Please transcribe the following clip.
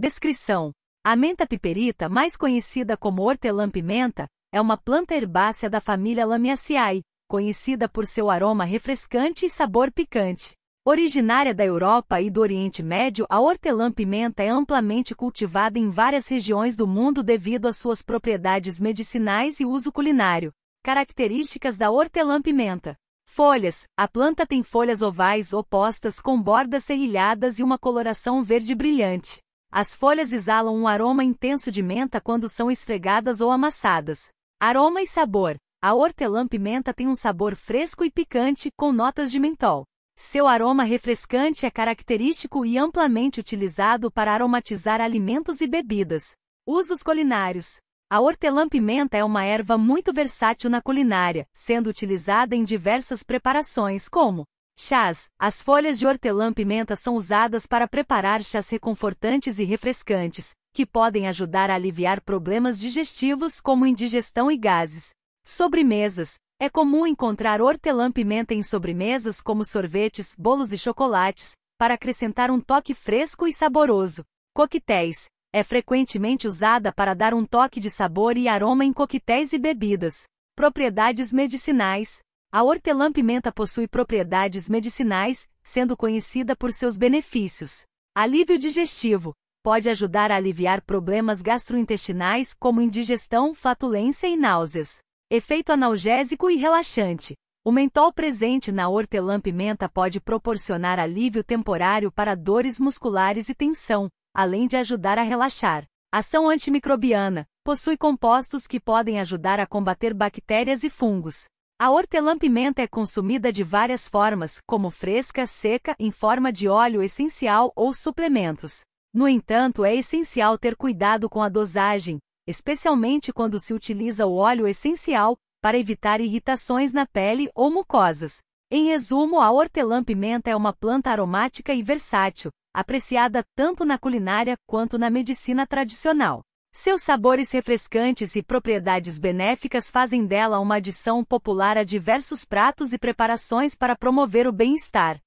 Descrição: A menta piperita, mais conhecida como hortelã-pimenta, é uma planta herbácea da família Lamiaceae, conhecida por seu aroma refrescante e sabor picante. Originária da Europa e do Oriente Médio, a hortelã-pimenta é amplamente cultivada em várias regiões do mundo devido às suas propriedades medicinais e uso culinário. Características da hortelã-pimenta: Folhas: A planta tem folhas ovais opostas com bordas serrilhadas e uma coloração verde brilhante. As folhas exalam um aroma intenso de menta quando são esfregadas ou amassadas. Aroma e sabor. A hortelã-pimenta tem um sabor fresco e picante, com notas de mentol. Seu aroma refrescante é característico e amplamente utilizado para aromatizar alimentos e bebidas. Usos culinários. A hortelã-pimenta é uma erva muito versátil na culinária, sendo utilizada em diversas preparações como Chás. As folhas de hortelã-pimenta são usadas para preparar chás reconfortantes e refrescantes, que podem ajudar a aliviar problemas digestivos como indigestão e gases. Sobremesas. É comum encontrar hortelã-pimenta em sobremesas como sorvetes, bolos e chocolates, para acrescentar um toque fresco e saboroso. Coquetéis. É frequentemente usada para dar um toque de sabor e aroma em coquetéis e bebidas. Propriedades medicinais. A hortelã-pimenta possui propriedades medicinais, sendo conhecida por seus benefícios. Alívio digestivo. Pode ajudar a aliviar problemas gastrointestinais como indigestão, flatulência e náuseas. Efeito analgésico e relaxante. O mentol presente na hortelã-pimenta pode proporcionar alívio temporário para dores musculares e tensão, além de ajudar a relaxar. Ação antimicrobiana. Possui compostos que podem ajudar a combater bactérias e fungos. A hortelã-pimenta é consumida de várias formas, como fresca, seca, em forma de óleo essencial ou suplementos. No entanto, é essencial ter cuidado com a dosagem, especialmente quando se utiliza o óleo essencial, para evitar irritações na pele ou mucosas. Em resumo, a hortelã-pimenta é uma planta aromática e versátil, apreciada tanto na culinária quanto na medicina tradicional. Seus sabores refrescantes e propriedades benéficas fazem dela uma adição popular a diversos pratos e preparações para promover o bem-estar.